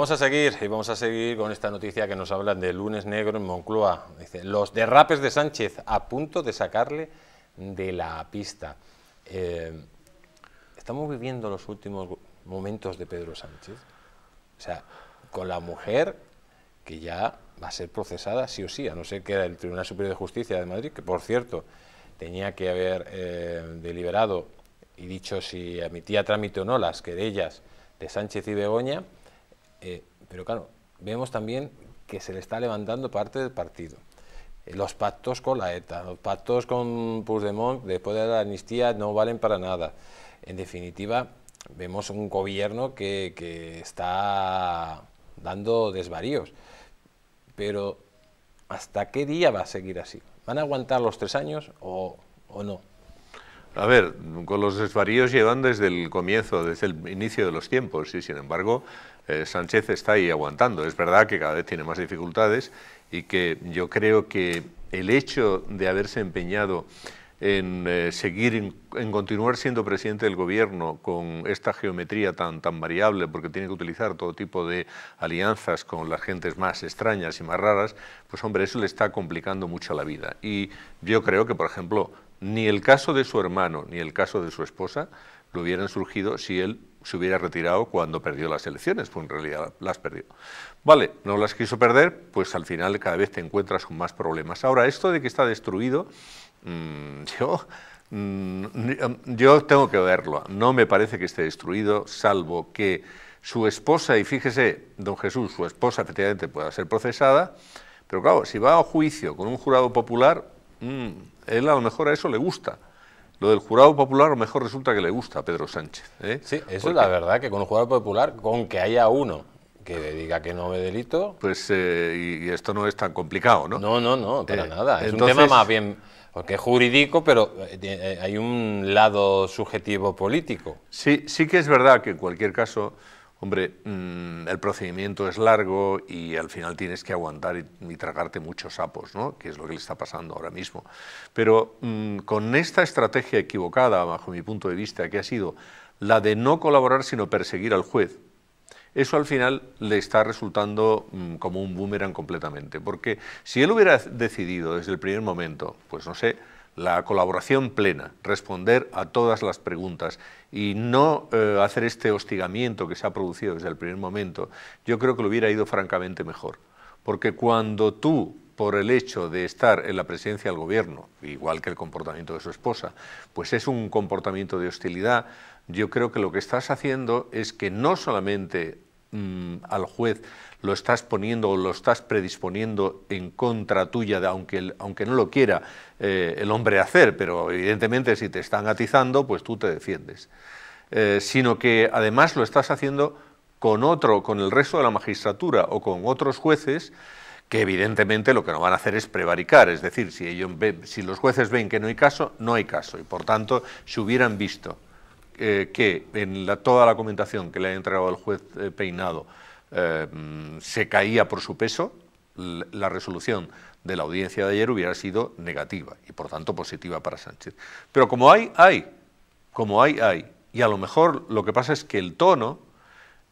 Vamos a seguir y vamos a seguir con esta noticia que nos hablan de lunes negro en Moncloa. Dice, los derrapes de Sánchez a punto de sacarle de la pista. Eh, estamos viviendo los últimos momentos de Pedro Sánchez. O sea, con la mujer que ya va a ser procesada sí o sí, a no ser que era el Tribunal Superior de Justicia de Madrid, que por cierto tenía que haber eh, deliberado y dicho si admitía trámite o no las querellas de Sánchez y Begoña, eh, pero claro, vemos también que se le está levantando parte del partido. Eh, los pactos con la ETA, los pactos con Puigdemont después de la amnistía no valen para nada. En definitiva, vemos un gobierno que, que está dando desvaríos. Pero ¿hasta qué día va a seguir así? ¿Van a aguantar los tres años o, o no? A ver, con los desvaríos llevan desde el comienzo, desde el inicio de los tiempos, y sin embargo eh, Sánchez está ahí aguantando. Es verdad que cada vez tiene más dificultades y que yo creo que el hecho de haberse empeñado en eh, seguir, en, en, continuar siendo presidente del gobierno con esta geometría tan, tan variable, porque tiene que utilizar todo tipo de alianzas con las gentes más extrañas y más raras, pues hombre, eso le está complicando mucho la vida. Y yo creo que, por ejemplo, ni el caso de su hermano ni el caso de su esposa lo hubieran surgido si él se hubiera retirado cuando perdió las elecciones, pues en realidad las perdió. Vale, no las quiso perder, pues al final cada vez te encuentras con más problemas. Ahora, esto de que está destruido, mm, yo, mm, yo tengo que verlo, no me parece que esté destruido, salvo que su esposa, y fíjese, don Jesús, su esposa efectivamente pueda ser procesada, pero claro, si va a juicio con un jurado popular, mm, él a lo mejor a eso le gusta. Lo del jurado popular a lo mejor resulta que le gusta a Pedro Sánchez. ¿eh? Sí, eso es la verdad, que con un jurado popular, con que haya uno que diga que no ve delito... Pues, eh, y, esto no es tan complicado, ¿no? No, no, no, para eh, nada. Es un tema más bien porque jurídico, pero hay un lado subjetivo político. Sí, sí que es verdad que en cualquier caso Hombre, mm, el procedimiento es largo y al final tienes que aguantar y, tragarte muchos sapos, ¿no? que es lo que le está pasando ahora mismo. Pero mm, con esta estrategia equivocada, bajo mi punto de vista, que ha sido la de no colaborar sino perseguir al juez, eso al final le está resultando mm, como un boomerang completamente, porque si él hubiera decidido desde el primer momento, pues no sé, la colaboración plena, responder a todas las preguntas y no eh, hacer este hostigamiento que se ha producido desde el primer momento, yo creo que lo hubiera ido francamente mejor. Porque cuando tú, por el hecho de estar en la presidencia del gobierno, igual que el comportamiento de su esposa, pues es un comportamiento de hostilidad, yo creo que lo que estás haciendo es que no solamente Mm, al juez lo estás poniendo o lo estás predisponiendo en contra tuya, aunque, aunque no lo quiera eh, el hombre hacer, pero evidentemente si te están atizando, pues tú te defiendes. Eh, sino que además lo estás haciendo con otro, con el resto de la magistratura o con otros jueces que evidentemente lo que no van a hacer es prevaricar, es decir, si, ellos si los jueces ven que no hay caso, no hay caso, y por tanto, si hubieran visto eh, que en toda la comentación que le ha entregado el juez eh, Peinado eh, se caía por su peso, la resolución de la audiencia de ayer hubiera sido negativa y por tanto positiva para Sánchez. Pero como hay, hay, como hay, hay. Y a lo mejor lo que pasa es que el tono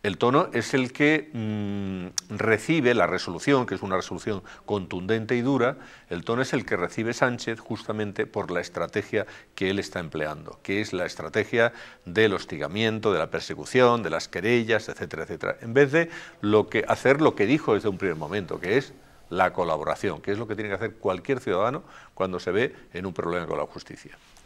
el tono es el que mm, recibe la resolución, que es una resolución contundente y dura, el tono es el que recibe Sánchez justamente por la estrategia que él está empleando, que es la estrategia del hostigamiento, de la persecución, de las querellas, etcétera, etcétera, en vez de hacer lo que dijo desde un primer momento, que es la colaboración, que es lo que tiene que hacer cualquier ciudadano cuando se ve en un problema con la justicia.